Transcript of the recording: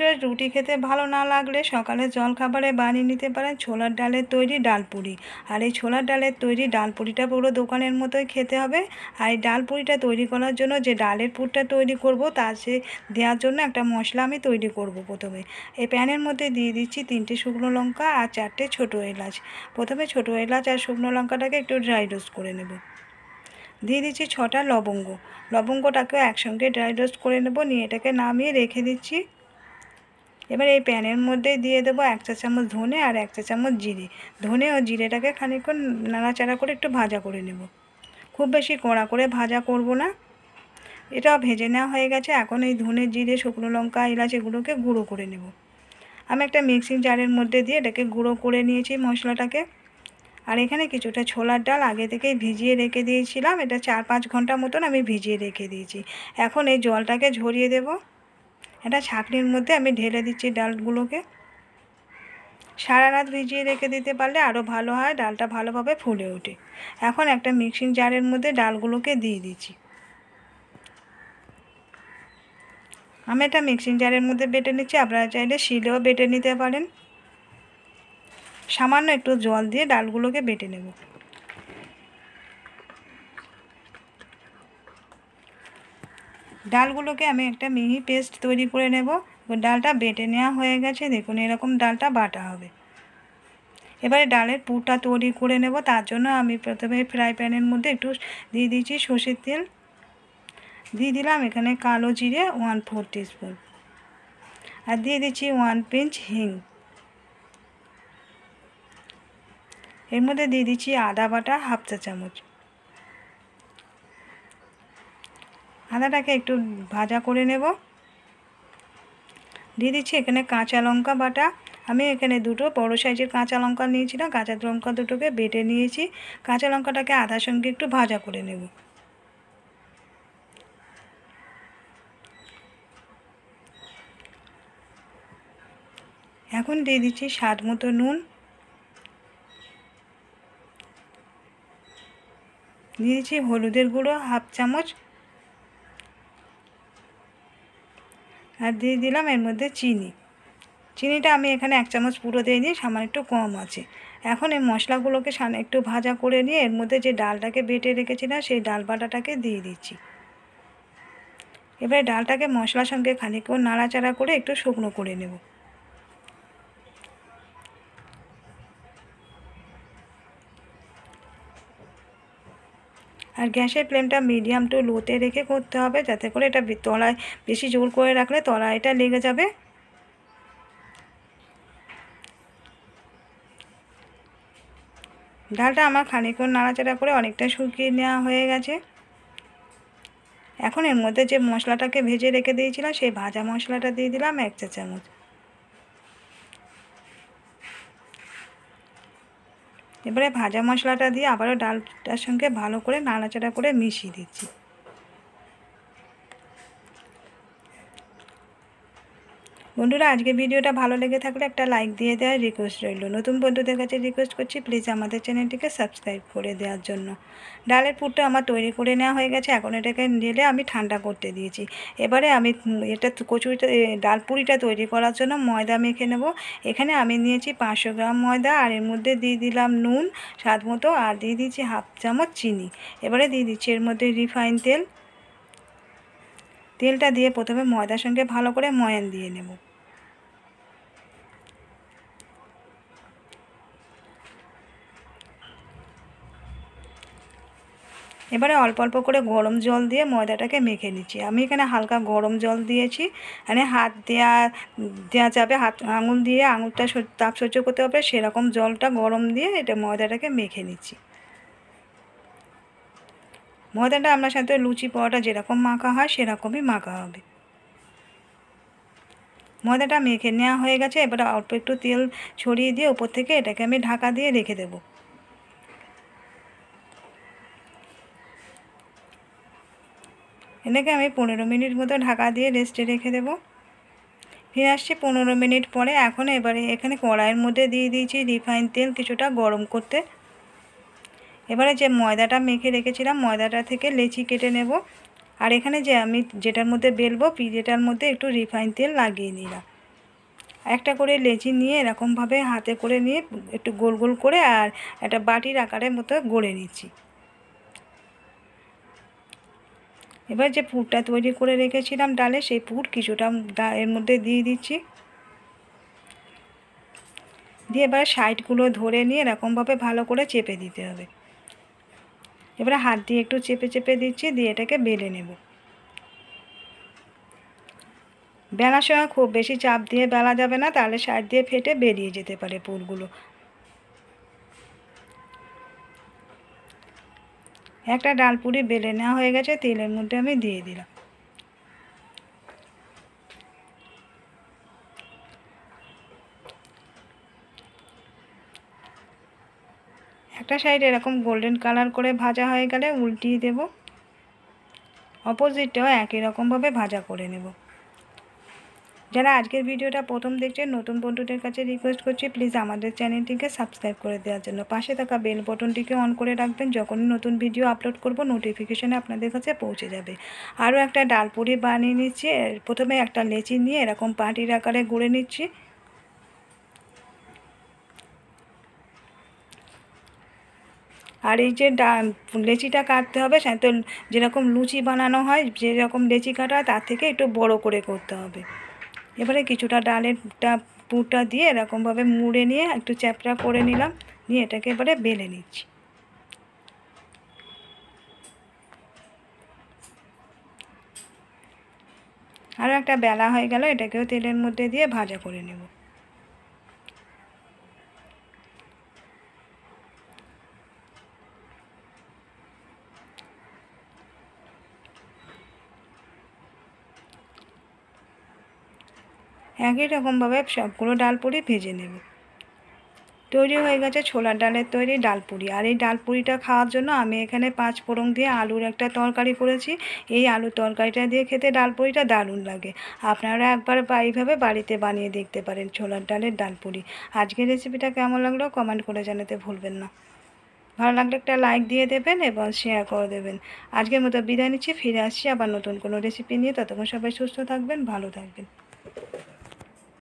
রোজ রুটি খেতে ভালো না লাগলে সকালে জলখাবারে বানিয়ে নিতে পারেন ছোলার ডালের তৈরি ডালপুরি আর এই ছোলার ডালের তৈরি ডালপুরিটা পুরো দোকানের মতোই খেতে হবে আর এই ডালপুরিটা তৈরি করার জন্য যে ডালের পুরটা তৈরি করব তার সে দেওয়ার জন্য একটা মশলা আমি তৈরি করব প্রথমে এই প্যানের মধ্যে দিয়ে দিচ্ছি তিনটে শুকনো লঙ্কা আর চারটে ছোটো এলাচ প্রথমে ছোটো এলাচ আর শুকনো লঙ্কাটাকে একটু ড্রাই রোস্ট করে নেব দিয়ে দিচ্ছি ছটা লবঙ্গ লবঙ্গটাকেও একসঙ্গে ড্রাই রোস্ট করে নেব নিয়ে এটাকে নামিয়ে রেখে দিচ্ছি এবার এই প্যানের মধ্যে দিয়ে দেবো এক চা চামচ ধনে আর এক চা চামচ জিরে ধনে ও জিরেটাকে খানিকক্ষণ নাড়াচাড়া করে একটু ভাজা করে নেব খুব বেশি কড়া করে ভাজা করব না এটা ভেজে নেওয়া হয়ে গেছে এখন এই ধনে জিরে শুকনো লঙ্কা এলাচ এগুলোকে গুঁড়ো করে নেব আমি একটা মিক্সিং জারের মধ্যে দিয়ে এটাকে গুঁড়ো করে নিয়েছি মশলাটাকে আর এখানে কিছুটা ছোলার ডাল আগে থেকেই ভিজিয়ে রেখে দিয়েছিলাম এটা চার পাঁচ ঘন্টা মতন আমি ভিজিয়ে রেখে দিয়েছি এখন এই জলটাকে ঝরিয়ে দেবো একটা ছাঁকনির মধ্যে আমি ঢেলে দিচ্ছি ডালগুলোকে সারা রাত ভিজিয়ে রেখে দিতে পারলে আরও ভালো হয় ডালটা ভালোভাবে ফুলে ওঠে এখন একটা মিক্সিং জারের মধ্যে ডালগুলোকে দিয়ে দিচ্ছি আমি এটা মিক্সিং জারের মধ্যে বেটে নিচ্ছি আপনারা চাইলে শিলেও বেটে নিতে পারেন সামান্য একটু জল দিয়ে ডালগুলোকে বেটে নেব ডালগুলোকে আমি একটা মিহি পেস্ট তৈরি করে নেব ডালটা বেটে নেওয়া হয়ে গেছে দেখুন এরকম ডালটা বাটা হবে এবারে ডালের পুরটা তৈরি করে নেব তার জন্য আমি প্রথমে ফ্রাই প্যানের মধ্যে একটু দিয়ে দিয়েছি সর্ষের তেল দিয়ে দিলাম এখানে কালো জিরে ওয়ান ফোর টিস্পুন আর দিয়ে দিচ্ছি ওয়ান পিঞ্চ হিং এর মধ্যে দিয়ে দিচ্ছি আদা বাটা হাফ চা চামচ আদাটাকে একটু ভাজা করে নেব দিয়ে দিচ্ছি এখানে কাঁচা লঙ্কা বাটা আমি এখানে দুটো বড়ো সাইজের কাঁচা লঙ্কা নিয়েছিলাম কাঁচা লঙ্কা দুটোকে বেটে নিয়েছি কাঁচা লঙ্কাটাকে আদার সঙ্গে একটু ভাজা করে নেব এখন দিয়ে দিচ্ছি স্বাদ মতো নুন দিয়ে দিচ্ছি হলুদের গুঁড়ো হাফ চামচ আর দিয়ে দিলাম এর মধ্যে চিনি চিনিটা আমি এখানে এক চামচ পুরো দিয়ে দিই সামান্য একটু কম আছে এখন এই মশলাগুলোকে সান একটু ভাজা করে নিয়ে এর মধ্যে যে ডালটাকে বেটে রেখেছিলাম সেই ডাল বাটাটাকে দিয়ে দিচ্ছি এবারে ডালটাকে মশলার সঙ্গে খানিকক্ষণ নাড়াচাড়া করে একটু শুকনো করে নেবো আর গ্যাসের ফ্লেমটা মিডিয়াম টু লোতে রেখে করতে হবে যাতে করে এটা তলায় বেশি জোর করে রাখলে তলায়টা লেগে যাবে ডালটা আমার খানিকক্ষণ নাড়াচাড়া করে অনেকটা শুকিয়ে নেওয়া হয়ে গেছে এখন এর মধ্যে যে মশলাটাকে ভেজে রেখে দিয়েছিলাম সেই ভাজা মশলাটা দিয়ে দিলাম এক চা চামচ এবারে ভাজা মশলাটা দিয়ে আবারও ডালটার সঙ্গে ভালো করে নাড়াচাড়া করে মিশিয়ে দিচ্ছি বন্ধুরা আজকে ভিডিওটা ভালো লেগে থাকলে একটা লাইক দিয়ে দেওয়ার রিকোয়েস্ট রইল নতুন বন্ধুদের কাছে রিকোয়েস্ট করছি প্লিজ আমাদের চ্যানেলটিকে সাবস্ক্রাইব করে দেওয়ার জন্য ডালের পুরটা আমার তৈরি করে নেওয়া হয়ে গেছে এখন এটাকে ঢেলে আমি ঠান্ডা করতে দিয়েছি এবারে আমি এটা কচুরিটা ডাল পুরিটা তৈরি করার জন্য ময়দা মেখে নেব এখানে আমি নিয়েছি পাঁচশো গ্রাম ময়দা আর এর মধ্যে দিয়ে দিলাম নুন স্বাদ মতো আর দিয়ে দিচ্ছি হাফ চামচ চিনি এবারে দিয়ে দিচ্ছি এর মধ্যে রিফাইন তেল তেলটা দিয়ে প্রথমে ময়দার সঙ্গে ভালো করে ময়ান দিয়ে নেব এবারে অল্প অল্প করে গরম জল দিয়ে ময়দাটাকে মেখে নিচ্ছি আমি এখানে হালকা গরম জল দিয়েছি মানে হাত দেওয়া দেওয়া যাবে হাত আঙুল দিয়ে আঙুলটা তাপ সহ্য করতে হবে সেরকম জলটা গরম দিয়ে এটা ময়দাটাকে মেখে নিচ্ছি ময়দাটা আপনার সাথে লুচি পরোটা যেরকম মাখা হয় সেরকমই মাখা হবে ময়দাটা মেখে নেওয়া হয়ে গেছে এবারে অল্প একটু তেল ছড়িয়ে দিয়ে ওপর থেকে এটাকে আমি ঢাকা দিয়ে রেখে দেবো এটাকে আমি পনেরো মিনিট মতো ঢাকা দিয়ে রেস্টে রেখে দেবো ফিরে আসছি পনেরো মিনিট পরে এখন এবারে এখানে কড়াইয়ের মধ্যে দিয়ে দিয়েছি রিফাইন তেল কিছুটা গরম করতে এবারে যে ময়দাটা মেখে রেখেছিলাম ময়দাটা থেকে লেচি কেটে নেব আর এখানে যে আমি যেটার মধ্যে বেলবো পিজেটার মধ্যে একটু রিফাইন তেল লাগিয়ে নিলাম একটা করে লেচি নিয়ে এরকমভাবে হাতে করে নিয়ে একটু গোল গোল করে আর একটা বাটির আকারের মতো গড়ে নিচ্ছি এবার যে পুরটা তৈরি করে রেখেছিলাম ডালে সেই পুর কিছুটা এর মধ্যে দিয়ে দিচ্ছি দিয়ে এবার সাইডগুলো ধরে নিয়ে এরকমভাবে ভালো করে চেপে দিতে হবে এবারে হাত দিয়ে একটু চেপে চেপে দিচ্ছি দিয়ে এটাকে বেলে নেব বেলার সময় খুব বেশি চাপ দিয়ে বেলা যাবে না তাহলে সাইড দিয়ে ফেটে বেরিয়ে যেতে পারে পুরগুলো একটা ডাল পুরি বেলে নেওয়া হয়ে গেছে তেলের মধ্যে আমি দিয়ে দিলাম একটা সাইড এরকম গোল্ডেন কালার করে ভাজা হয়ে গেলে উল্টিয়ে দেব অপোজিটটাও একই রকমভাবে ভাজা করে নেবো যারা আজকের ভিডিওটা প্রথম দেখছেন নতুন বন্ধুদের কাছে রিকোয়েস্ট করছি প্লিজ আমাদের চ্যানেলটিকে সাবস্ক্রাইব করে দেওয়ার জন্য পাশে থাকা বেল বটনটিকে অন করে রাখবেন যখনই নতুন ভিডিও আপলোড করব নোটিফিকেশানে আপনাদের কাছে পৌঁছে যাবে আরও একটা ডালপুরি বানিয়ে নিচ্ছি প্রথমে একটা লেচি নিয়ে এরকম পাটির আকারে গুড়ে নিচ্ছি আর এই যে লেচিটা কাটতে হবে তো যেরকম লুচি বানানো হয় যেরকম লেচি কাটা হয় তার থেকে একটু বড় করে করতে হবে এবারে কিছুটা ডালের পুঁটা দিয়ে এরকমভাবে মুড়ে নিয়ে একটু চ্যাপড়া করে নিলাম নিয়ে এটাকে এবারে বেলে নিচ্ছি আরও একটা বেলা হয়ে গেল এটাকেও তেলের মধ্যে দিয়ে ভাজা করে নেব একই রকমভাবে সবগুলো ডালপুরি ভেজে নেব তৈরি হয়ে গেছে ছোলার ডালের তৈরি ডালপুরি আর এই ডালপুরিটা খাওয়ার জন্য আমি এখানে পাঁচ ফোড়ন দিয়ে আলুর একটা তরকারি করেছি এই আলু তরকারিটা দিয়ে খেতে ডালপুরিটা দারুণ লাগে আপনারা একবার এইভাবে বাড়িতে বানিয়ে দেখতে পারেন ছোলার ডালের ডালপুরি আজকের রেসিপিটা কেমন লাগলো কমেন্ট করে জানাতে ভুলবেন না ভালো লাগলে একটা লাইক দিয়ে দেবেন এবং শেয়ার করে দেবেন আজকের মতো বিদায় নিচ্ছি ফিরে আসছি আবার নতুন কোনো রেসিপি নিয়ে ততক্ষণ সবাই সুস্থ থাকবেন ভালো থাকবেন